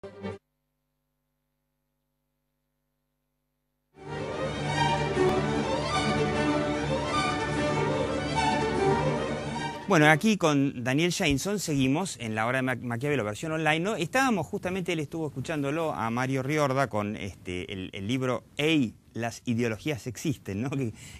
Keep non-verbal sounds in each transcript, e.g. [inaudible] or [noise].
Thank you Bueno, aquí con Daniel Jainson seguimos en la hora de Maquiavelo, versión online. ¿no? Estábamos justamente, él estuvo escuchándolo a Mario Riorda con este, el, libro Ey, las ideologías existen, ¿no?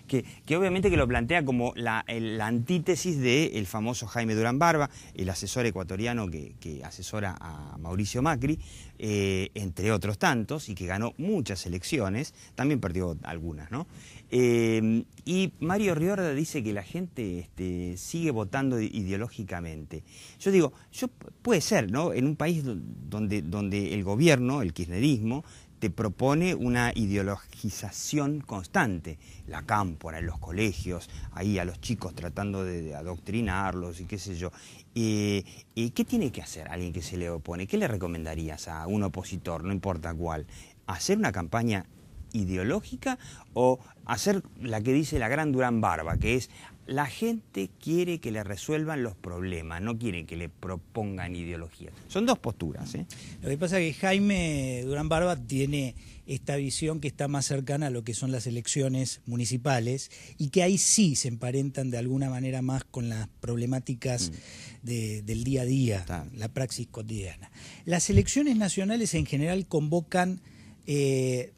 que, obviamente que lo plantea como la, antítesis del famoso Jaime Durán Barba, el asesor ecuatoriano que, asesora a Mauricio Macri, eh, entre otros tantos, y que ganó muchas elecciones, también perdió algunas, ¿no? Em, y Mario Riorda dice que la gente este, sigue votando ideológicamente. Yo digo, yo, puede ser, ¿no? En un país donde, donde el gobierno, el kirchnerismo, te propone una ideologización constante. La cámpora en los colegios, ahí a los chicos tratando de adoctrinarlos y qué sé yo. Eh, eh, ¿Qué tiene que hacer alguien que se le opone? ¿Qué le recomendarías a un opositor, no importa cuál? ¿Hacer una campaña ideológica o hacer la que dice la gran Durán Barba, que es la gente quiere que le resuelvan los problemas, no quiere que le propongan ideologías. Son dos posturas. ¿eh? Lo que pasa es que Jaime Durán Barba tiene esta visión que está más cercana a lo que son las elecciones municipales y que ahí sí se emparentan de alguna manera más con las problemáticas mm. del día a día, la praxis cotidiana. Las elecciones nacionales en general convocan... Eh,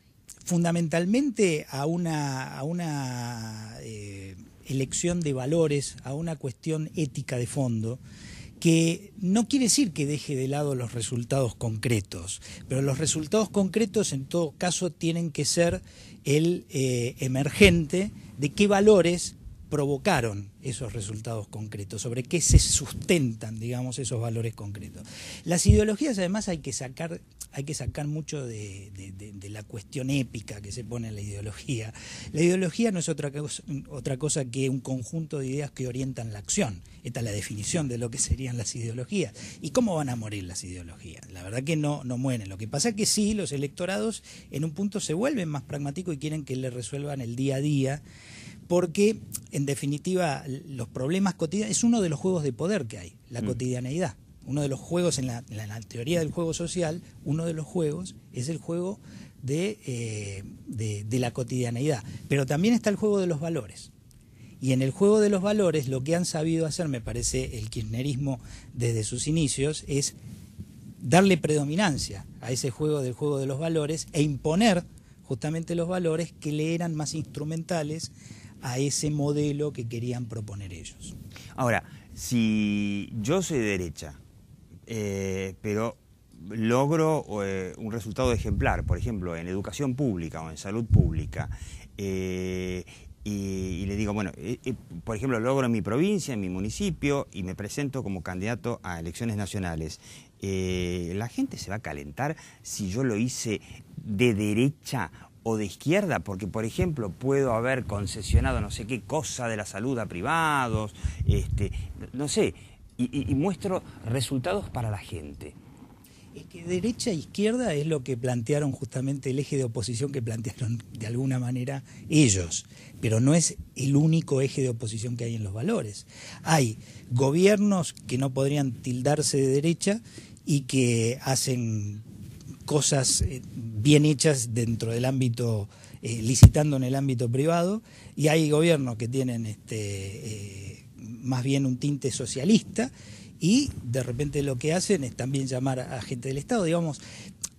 fundamentalmente a una, a una eh, elección de valores, a una cuestión ética de fondo que no quiere decir que deje de lado los resultados concretos, pero los resultados concretos en todo caso tienen que ser el eh, emergente de qué valores provocaron esos resultados concretos, sobre qué se sustentan, digamos, esos valores concretos. Las ideologías, además, hay que sacar, hay que sacar mucho de, la cuestión épica que se pone en la ideología. La ideología no es otra cosa, otra cosa que un conjunto de ideas que orientan la acción. Esta es la definición de lo que serían las ideologías. ¿Y cómo van a morir las ideologías? La verdad que no, no mueren. Lo que pasa es que sí, los electorados en un punto se vuelven más pragmáticos y quieren que le resuelvan el día a día porque en definitiva los problemas cotidianos es uno de los juegos de poder que hay, la mm. cotidianeidad. Uno de los juegos en la, teoría del juego social, uno de los juegos es el juego eh, de, de la cotidianeidad, pero también está el juego de los valores. Y en el juego de los valores lo que han sabido hacer, me parece, el kirchnerismo desde sus inicios es darle predominancia a ese juego del juego de los valores e imponer justamente los valores que le eran más instrumentales a ese modelo que querían proponer ellos. Ahora, si yo soy de derecha, eh, pero logro eh, un resultado ejemplar, por ejemplo, en educación pública o en salud pública, eh, y, le digo, bueno, por ejemplo, logro en mi provincia, en mi municipio, y me presento como candidato a elecciones nacionales, la gente se va a calentar si yo lo hice de derecha o de izquierda, porque por ejemplo puedo haber concesionado no sé qué cosa de la salud a privados, este, no sé, y, y muestro resultados para la gente. Es que derecha e izquierda es lo que plantearon justamente el eje de oposición que plantearon de alguna manera ellos, pero no es el único eje de oposición que hay en los valores. Hay gobiernos que no podrían tildarse de derecha y que hacen cosas eh, bien hechas dentro del ámbito, eh, licitando en el ámbito privado, y hay gobiernos que tienen este, eh, más bien un tinte socialista y de repente lo que hacen es también llamar a gente del Estado, digamos,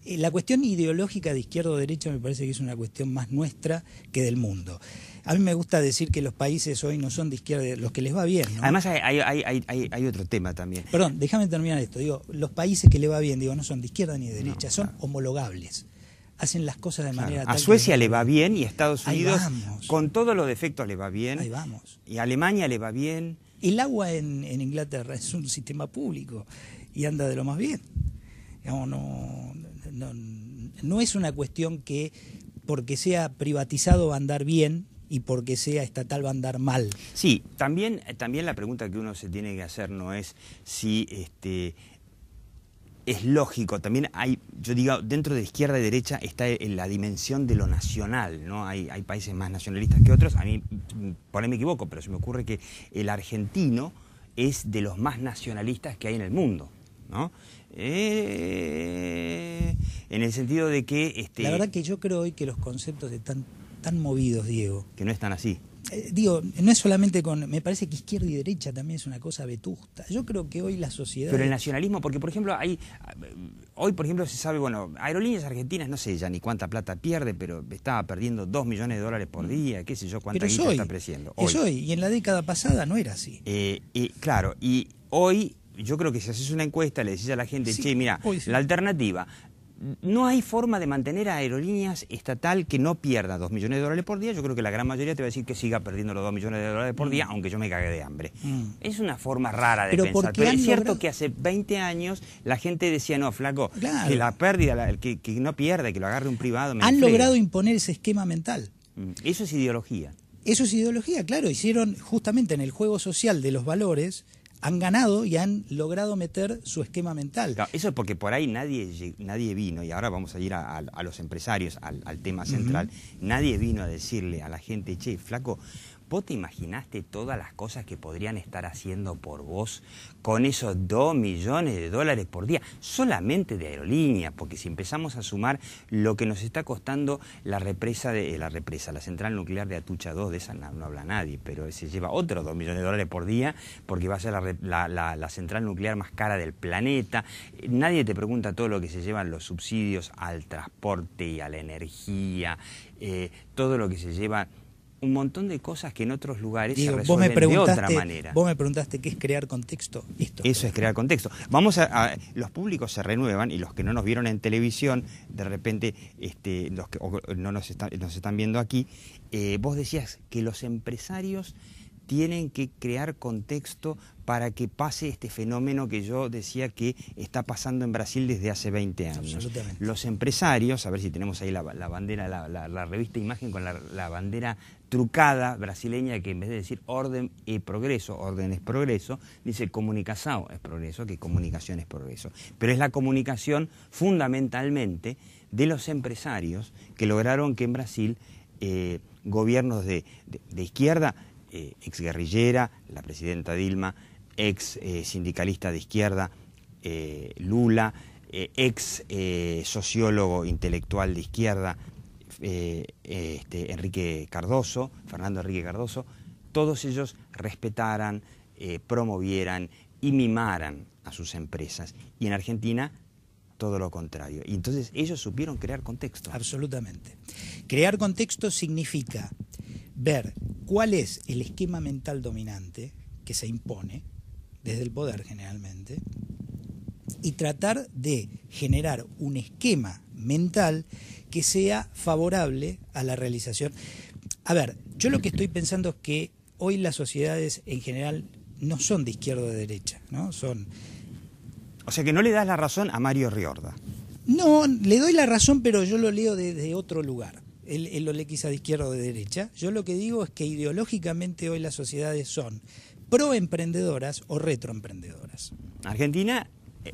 eh, la cuestión ideológica de izquierda o derecha me parece que es una cuestión más nuestra que del mundo. A mí me gusta decir que los países hoy no son de izquierda, los que les va bien. Además hay, otro tema también. Perdón, déjame terminar esto. Digo, los países que le va bien, digo, no son de izquierda ni de derecha, son homologables hacen las cosas de manera A Suecia le va bien y a Estados Unidos con todos los defectos le va bien. Ahí vamos. Y a Alemania le va bien. El agua en, en Inglaterra es un sistema público y anda de lo más bien. Digamos, no, no, es una cuestión que porque sea privatizado va a andar bien, y porque sea estatal va a andar mal. Sí, también, también la pregunta que uno se tiene que hacer no es si este, es lógico, también hay, yo digo, dentro de izquierda y derecha está en la dimensión de lo nacional, ¿no? Hay, hay países más nacionalistas que otros, a mí, por ahí me equivoco, pero se me ocurre que el argentino es de los más nacionalistas que hay en el mundo, ¿no? Eh, en el sentido de que... Este, la verdad que yo creo hoy que los conceptos están tan movidos, Diego. Que no están así. Eh, digo, no es solamente con... Me parece que izquierda y derecha también es una cosa vetusta. Yo creo que hoy la sociedad... Pero el nacionalismo, porque por ejemplo, hay... Hoy, por ejemplo, se sabe, bueno, Aerolíneas Argentinas, no sé ya ni cuánta plata pierde, pero estaba perdiendo 2 millones de dólares por mm. día, qué sé yo, cuánta guita está perdiendo. Hoy. y en la década pasada no era así. Eh, claro, y hoy yo creo que si haces una encuesta, le decís a la gente, che, mira, la alternativa, no hay forma de mantener a aerolíneas estatal que no pierda 2 millones de dólares por día. Yo creo que la gran mayoría te va a decir que siga perdiendo los 2 millones de dólares por mm. día, aunque yo me cague de hambre. Mm. Es una forma rara de ¿Pero pensar. Pero es cierto que hace 20 años la gente decía, no, flaco, que la pérdida, que, no pierda, que lo agarre un privado. Han logrado imponer ese esquema mental. Mm. Eso es ideología. Eso es ideología, claro. Hicieron justamente en el juego social de los valores han ganado y han logrado meter su esquema mental. eso es porque por ahí nadie, nadie vino, y ahora vamos a ir a, los empresarios, al, tema central, nadie vino a decirle a la gente, che, flaco, ¿Vos te imaginaste todas las cosas que podrían estar haciendo por vos con esos 2 millones de dólares por día? Solamente de aerolíneas, porque si empezamos a sumar lo que nos está costando la represa, de, eh, la represa, la central nuclear de Atucha 2, de esa no, habla nadie, pero se lleva otros 2 millones de dólares por día porque va a ser la, central nuclear más cara del planeta. Nadie te pregunta todo lo que se llevan los subsidios al transporte y a la energía, eh, todo lo que se lleva un montón de cosas que en otros lugares se resuelven de otra manera. Vos me preguntaste qué es crear contexto. Esto. Eso es crear contexto. Vamos a, los públicos se renuevan y los que no nos vieron en televisión, de repente, este, los que no nos, nos, están viendo aquí, eh, vos decías que los empresarios tienen que crear contexto para que pase este fenómeno que yo decía que está pasando en Brasil desde hace 20 años. Los empresarios, a ver si tenemos ahí la, bandera, la, la, revista Imagen con la, bandera trucada brasileña que en vez de decir orden y progreso, orden es progreso, dice comunicación es progreso, que comunicación es progreso. Pero es la comunicación fundamentalmente de los empresarios que lograron que en Brasil eh, gobiernos de, izquierda, eh, ex guerrillera la presidenta Dilma, ex eh, sindicalista de izquierda, Lula, ex sociólogo intelectual de izquierda, eh, este, Enrique Cardoso, Fernando Enrique Cardoso, todos ellos respetaran, eh, promovieran y mimaran a sus empresas. Y en Argentina todo lo contrario. Y entonces ellos supieron crear contexto. Absolutamente. Crear contexto significa ver cuál es el esquema mental dominante que se impone desde el poder generalmente, y tratar de generar un esquema mental que sea favorable a la realización. A ver, yo lo que estoy pensando es que hoy las sociedades en general no son de izquierda o de derecha, ¿no? Son... O sea que no le das la razón a Mario Riorda. No, le doy la razón, pero yo lo leo desde otro lugar. Él, él lo lee quizá de izquierda o de derecha. Yo lo que digo es que ideológicamente hoy las sociedades son proemprendedoras o retroemprendedoras. Argentina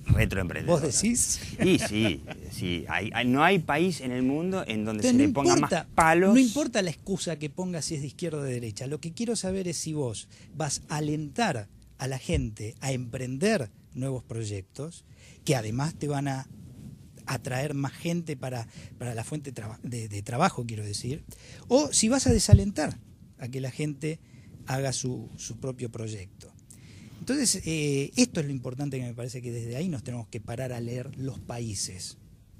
retroemprendedora. ¿Vos decís? Y sí, sí. no hay país en el mundo en donde se le ponga más palos. No importa la excusa que pongas si es de izquierda o de derecha. Lo que quiero saber es si vos vas a alentar a la gente a emprender nuevos proyectos que además te van a atraer más gente para, para la fuente de, de trabajo, quiero decir, o si vas a desalentar a que la gente haga su, su propio proyecto. Entonces, eh, esto es lo importante que me parece que desde ahí nos tenemos que parar a leer los países.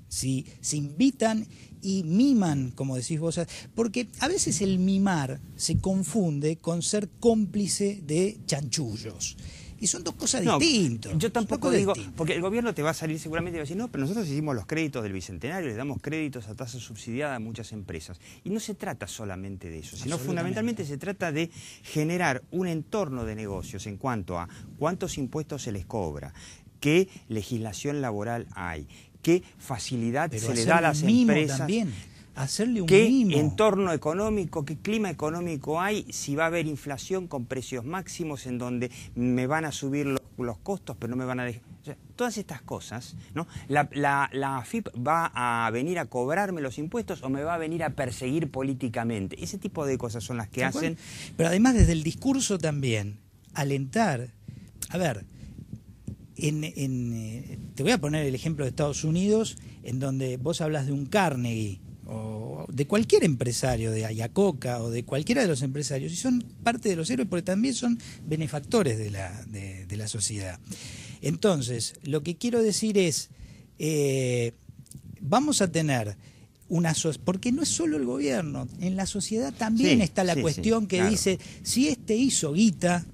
Si se invitan y miman, como decís vos, porque a veces el mimar se confunde con ser cómplice de chanchullos. Y son dos cosas distintas. Yo tampoco digo, porque el gobierno te va a salir seguramente y va a decir, no, pero nosotros hicimos los créditos del Bicentenario, le damos créditos a tasa subsidiada a muchas empresas. Y no se trata solamente de eso, sino fundamentalmente se trata de generar un entorno de negocios en cuanto a cuántos impuestos se les cobra, qué legislación laboral hay, qué facilidad se le da a las empresas. Hacerle un ¿Qué entorno económico, qué clima económico hay? Si va a haber inflación con precios máximos en donde me van a subir los, costos, pero no me van a dejar... todas estas cosas, ¿no? La, la, AFIP va a venir a cobrarme los impuestos o me va a venir a perseguir políticamente. Ese tipo de cosas son las que hacen. Pero además desde el discurso también, alentar... A ver, en, en, eh, te voy a poner el ejemplo de Estados Unidos, en donde vos hablas de un Carnegie de cualquier empresario, de Ayacoca o de cualquiera de los empresarios, y son parte de los héroes porque también son benefactores de la, de, la sociedad. Entonces, lo que quiero decir es, eh, vamos a tener una porque no es solo el gobierno, en la sociedad también está la cuestión que dice, si este hizo guita,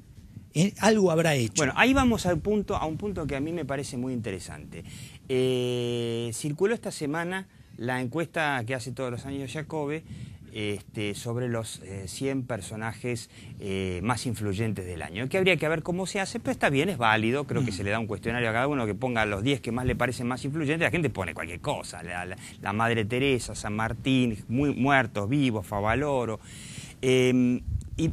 eh, algo habrá hecho. Bueno, ahí vamos al punto, a un punto que a mí me parece muy interesante. Eh, circuló esta semana la encuesta que hace todos los años Jacobe este, sobre los 100 eh, personajes eh, más influyentes del año. Que habría que ver cómo se hace, pero está bien, es válido. Creo que mm. se le da un cuestionario a cada uno que ponga los 10 que más le parecen más influyentes. La gente pone cualquier cosa: la, Madre Teresa, San Martín, muertos, vivos, Favaloro. Em, y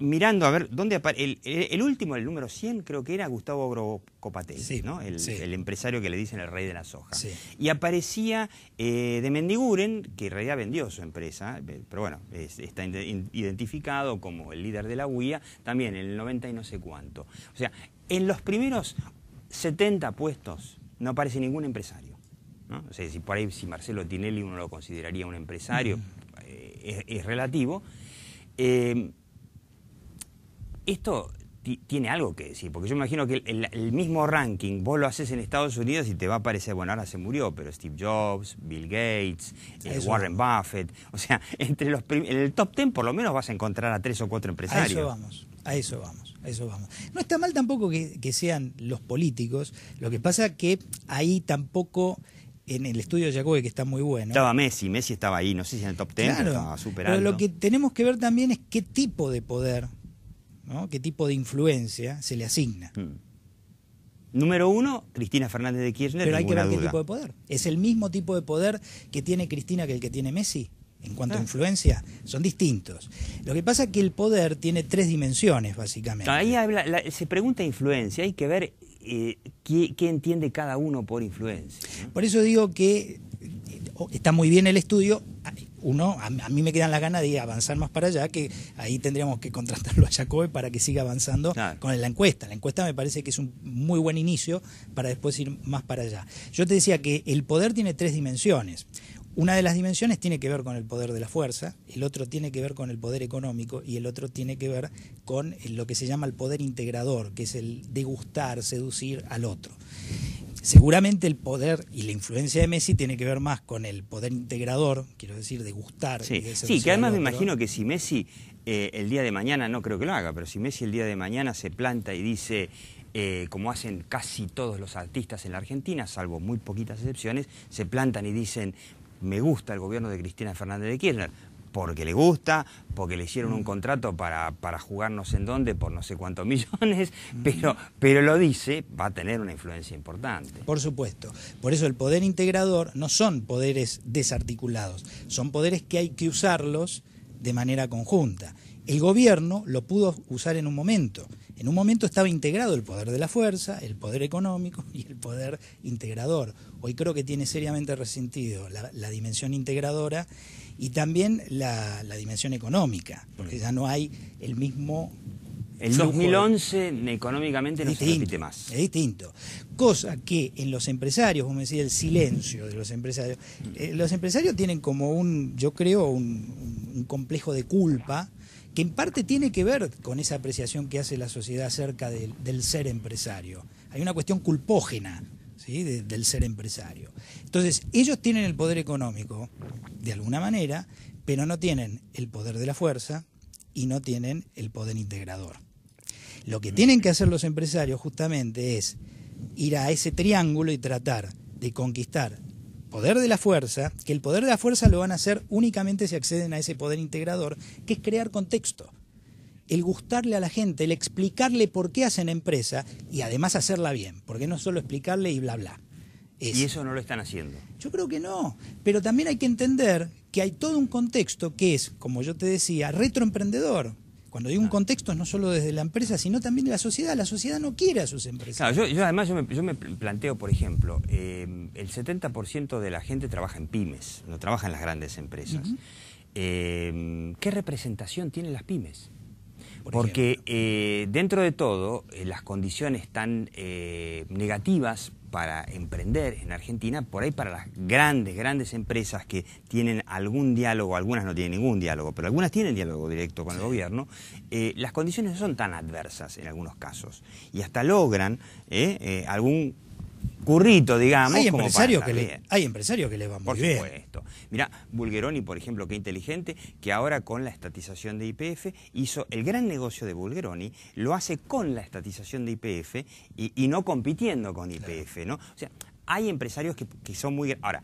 mirando a ver dónde El, último, el número 100, creo que era Gustavo Grobo Copatel, el, empresario que le dicen el rey de la soja. Y aparecía eh, de Mendiguren, que en realidad vendió su empresa, eh, pero bueno, está identificado como el líder de la UIA, también en el 90 y no sé cuánto. O sea, en los primeros 70 puestos no aparece ningún empresario. ¿no? O sea, si por ahí si Marcelo Tinelli uno lo consideraría un empresario, eh, es, relativo esto tiene algo que decir, porque yo imagino que el, mismo ranking vos lo haces en Estados Unidos y te va a parecer, bueno, ahora se murió, pero Steve Jobs, Bill Gates, eh, Warren Buffett, o sea, [laughs] entre los en el top ten por lo menos vas a encontrar a tres o cuatro empresarios. A eso vamos, a eso vamos, a eso vamos. No está mal tampoco que, sean los políticos, lo que pasa que ahí tampoco en el estudio de Jacobi, que está muy bueno. Estaba Messi, Messi estaba ahí, no sé si en el top ten, estaba Pero lo que tenemos que ver también es qué tipo de poder qué tipo de influencia se le asigna. Mm. Número uno, Cristina Fernández de Kirchner. Pero hay que ver qué tipo de poder. ¿Es el mismo tipo de poder que tiene Cristina que el que tiene Messi? En cuanto a ah. influencia, son distintos. Lo que pasa es que el poder tiene tres dimensiones, básicamente. Ahí se pregunta influencia, hay que ver eh, qué, entiende cada uno por influencia. Por eso digo que eh, está muy bien el estudio, uno, a, mí me quedan las ganas de avanzar más para allá, que ahí tendríamos que contratarlo a Jacobe para que siga avanzando con la encuesta. La encuesta me parece que es un muy buen inicio para después ir más para allá. Yo te decía que el poder tiene tres dimensiones. Una de las dimensiones tiene que ver con el poder de la fuerza, el otro tiene que ver con el poder económico y el otro tiene que ver con lo que se llama el poder integrador, que es el degustar, seducir al otro. Seguramente el poder y la influencia de Messi tiene que ver más con el poder integrador, quiero decir, de gustar. Sí, sí que además me imagino que si Messi eh, el día de mañana, no creo que lo haga, pero si Messi el día de mañana se planta y dice, eh, como hacen casi todos los artistas en la Argentina, salvo muy poquitas excepciones, se plantan y dicen, me gusta el gobierno de Cristina Fernández de Kirchner, porque le gusta, porque le hicieron un mm. contrato para, para jugarnos en dónde por no sé cuántos [laughs] millones, pero, mm. pero lo dice, va a tener una influencia importante. Por supuesto. Por eso el poder integrador no son poderes desarticulados, son poderes que hay que usarlos de manera conjunta. El gobierno lo pudo usar en un momento, en un momento estaba integrado el poder de la fuerza, el poder económico [laughs] y el poder integrador. Hoy creo que tiene seriamente resentido la, dimensión integradora y también la, dimensión económica, porque ya no hay el mismo... El 2011 económicamente no distinto, se más. Es distinto. Cosa que en los empresarios, como decía, el silencio de los empresarios. Eh, los empresarios tienen como un, yo creo, un complejo de culpa que en parte tiene que ver con esa apreciación que hace la sociedad acerca del, ser empresario. Hay una cuestión culpógena ¿sí? del ser empresario. Entonces, ellos tienen el poder económico, de alguna manera, pero no tienen el poder de la fuerza y no tienen el poder integrador. Lo que tienen que hacer los empresarios justamente es ir a ese triángulo y tratar de conquistar poder de la fuerza, que el poder de la fuerza lo van a hacer únicamente si acceden a ese poder integrador, que es crear contexto. El gustarle a la gente, el explicarle por qué hacen empresa y además hacerla bien, porque no solo explicarle y bla bla. Y eso no lo están haciendo. Yo creo que no, pero también hay que entender que hay todo un contexto que es, como yo te decía, retroemprendedor. Cuando digo un contexto, no solo desde la empresa, sino también de la sociedad. La sociedad no quiere a sus empresas. yo, además yo me, planteo, por ejemplo, eh, el 70% de la gente trabaja en pymes, no trabaja en las grandes empresas. Eh, ¿Qué representación tienen las pymes? Porque eh, dentro de todo, las condiciones tan negativas para emprender en Argentina, por ahí para las grandes, grandes empresas que tienen algún diálogo, algunas no tienen ningún diálogo, pero algunas tienen diálogo directo con el gobierno, eh, las condiciones no son tan adversas en algunos casos y hasta logran eh, eh, algún currito, digamos. Hay empresarios que, hay empresarios que les van por bien. Por supuesto. Mirá, Bulgeroni, por ejemplo, qué inteligente, que ahora con la estatización de IPF hizo el gran negocio de Bulgeroni, lo hace con la estatización de IPF y, no compitiendo con IPF, ¿no? O sea, hay empresarios que, son muy. Ahora,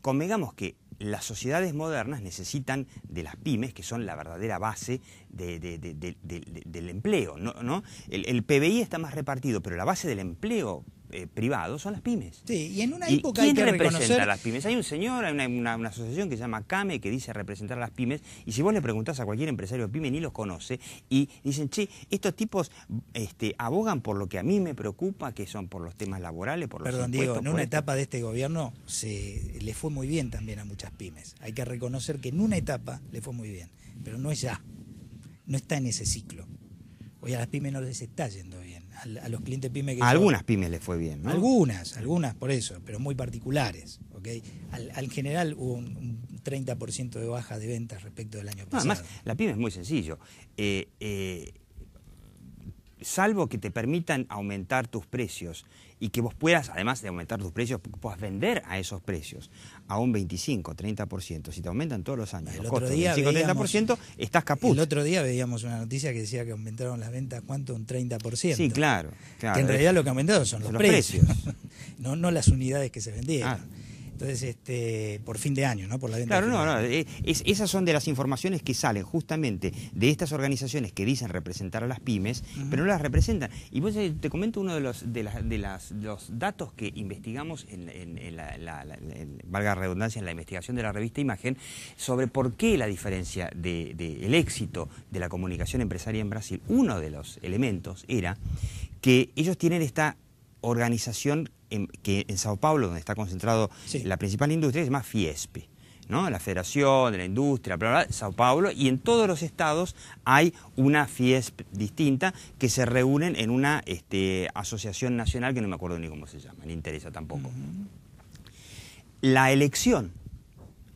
convengamos que las sociedades modernas necesitan de las pymes, que son la verdadera base del empleo. ¿no? ¿No? el, PBI está más repartido, pero la base del empleo eh, privado son las pymes. Sí, y en una época ¿Quién hay representa a las pymes? Hay un señor, hay una, asociación que se llama CAME que dice representar a las pymes, y si vos le preguntás a cualquier empresario pyme, ni los conoce, y dicen, che, estos tipos este, abogan por lo que a mí me preocupa, que son por los temas laborales, por los Perdón, Diego, en una etapa de este gobierno se le fue muy bien también a muchas pymes. Hay que reconocer que en una etapa le fue muy bien, pero no es ya, no está en ese ciclo. Hoy a las pymes no les está yendo bien a, los clientes pymes que... algunas pymes les fue bien, ¿no? Algunas, algunas por eso, pero muy particulares, ¿ok? Al, general hubo un, 30% de baja de ventas respecto del año pasado. además, la pyme es muy sencillo. Eh, eh, salvo que te permitan aumentar tus precios y que vos puedas, además de aumentar tus precios, puedas vender a esos precios a un 25, 30%. Si te aumentan todos los años los otro costos, estás El otro día veíamos una noticia que decía que aumentaron las ventas, ¿cuánto? Un 30%. Sí, claro. claro que en realidad lo que aumentaron son los, precios, [laughs] no, no las unidades que se vendían. Ah. Entonces, este, por fin de año, ¿no? Por la claro, no, no. Eh, esas son de las informaciones que salen justamente de estas organizaciones que dicen representar a las pymes, pero no las representan. Y vos eh, te comento uno de los, de de las, datos que investigamos, en, la, valga redundancia, en la investigación de la revista Imagen, sobre por qué la diferencia del de, el éxito de la comunicación empresaria en Brasil. Uno de los elementos era que ellos tienen esta organización que en Sao Paulo, donde está concentrado la principal industria, se llama FIESP. ¿no? La Federación de la Industria, Sao Paulo, y en todos los estados hay una FIESP distinta que se reúnen en una este, asociación nacional que no me acuerdo ni cómo se llama, ni interesa tampoco. La elección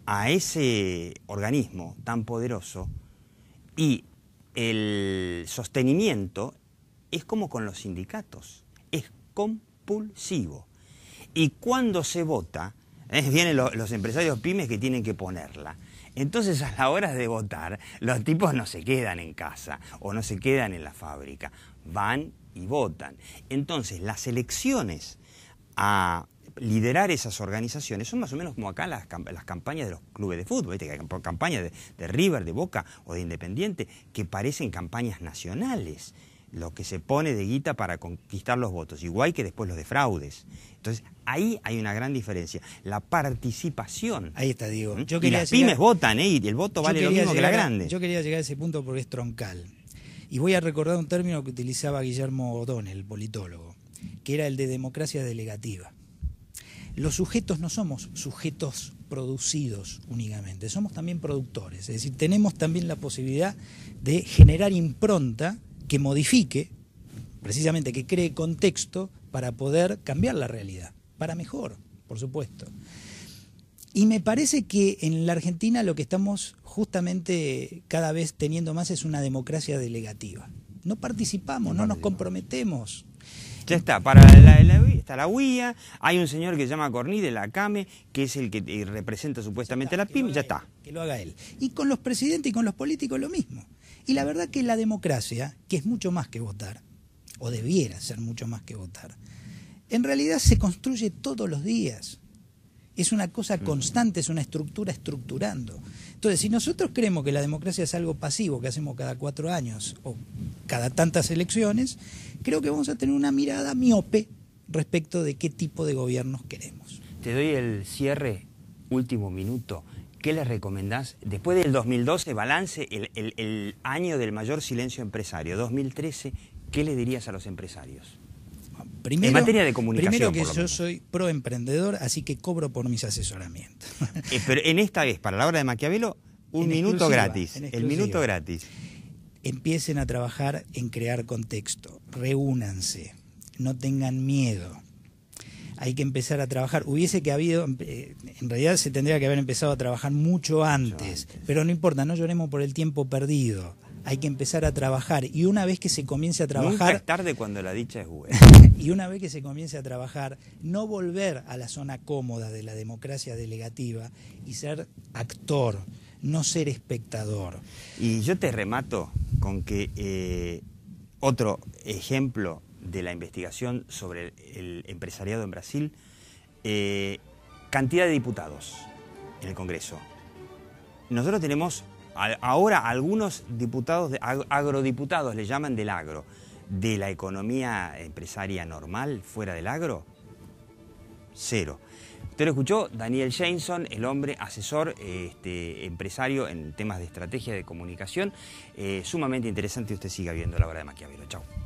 a ese organismo tan poderoso y el sostenimiento es como con los sindicatos compulsivo. Y cuando se vota, eh, vienen los empresarios pymes que tienen que ponerla. Entonces a la hora de votar, los tipos no se quedan en casa o no se quedan en la fábrica, van y votan. Entonces las elecciones a liderar esas organizaciones son más o menos como acá las, campañas de los clubes de fútbol, campañas de, River, de Boca o de Independiente, que parecen campañas nacionales lo que se pone de guita para conquistar los votos, igual que después los defraudes. Entonces, ahí hay una gran diferencia, la participación. Ahí está, digo. ¿Mm? las pymes votan, ¿eh? y el voto vale lo mismo que la grande. yo quería llegar a ese punto porque es troncal. Y voy a recordar un término que utilizaba Guillermo O'Donnell, politólogo, que era el de democracia delegativa. Los sujetos no somos sujetos producidos únicamente, somos también productores, es decir, tenemos también la posibilidad de generar impronta que modifique, precisamente que cree contexto para poder cambiar la realidad, para mejor, por supuesto. Y me parece que en la Argentina lo que estamos justamente cada vez teniendo más es una democracia delegativa. No participamos, no nos comprometemos. Ya está, para la, está la UIA, hay un señor que se llama Corní de la CAME, que es el que representa supuestamente la PIM, ya está. Que lo haga él. Y con los presidentes y con los políticos lo mismo. Y la verdad que la democracia, que es mucho más que votar, o debiera ser mucho más que votar, en realidad se construye todos los días. Es una cosa mm. constante, es una estructura estructurando. Entonces, si nosotros creemos que la democracia es algo pasivo que hacemos cada cuatro años o cada tantas elecciones, creo que vamos a tener una mirada miope respecto de qué tipo de gobiernos queremos. Te doy el cierre, último minuto. ¿Qué les recomendás? Después del 2012, balance, el, el año del mayor silencio empresario, 2013, ¿qué le dirías a los empresarios? en materia de comunicación. Primero que yo soy pro emprendedor así que cobro por mis asesoramientos. [laughs] Eh, pero en esta vez, para la hora de Maquiavelo, un minuto gratis. El minuto gratis. Empiecen a trabajar en crear contexto. Reúnanse. No tengan miedo hay que empezar a trabajar. Hubiese que haber em, eh, en realidad se tendría que haber empezado a trabajar mucho antes, pero no importa, no lloremos por el tiempo perdido. Hay que empezar a trabajar y una vez que se comience a trabajar... es tarde cuando la dicha es buena. [laughs] y una vez que se comience a trabajar, no volver a la zona cómoda de la democracia delegativa y ser actor, no ser espectador. Y yo te remato con que eh, otro ejemplo de la investigación sobre el empresariado en Brasil, eh, cantidad de diputados en el Congreso. Nosotros tenemos ahora algunos diputados, agrodiputados, le llaman del agro de la economía empresaria normal fuera del agro? Cero. Usted lo escuchó, Daniel Jameson, el hombre asesor, este, empresario en temas de estrategia de comunicación. Eh, sumamente interesante, usted siga viendo la obra de Maquiavelo. Chao.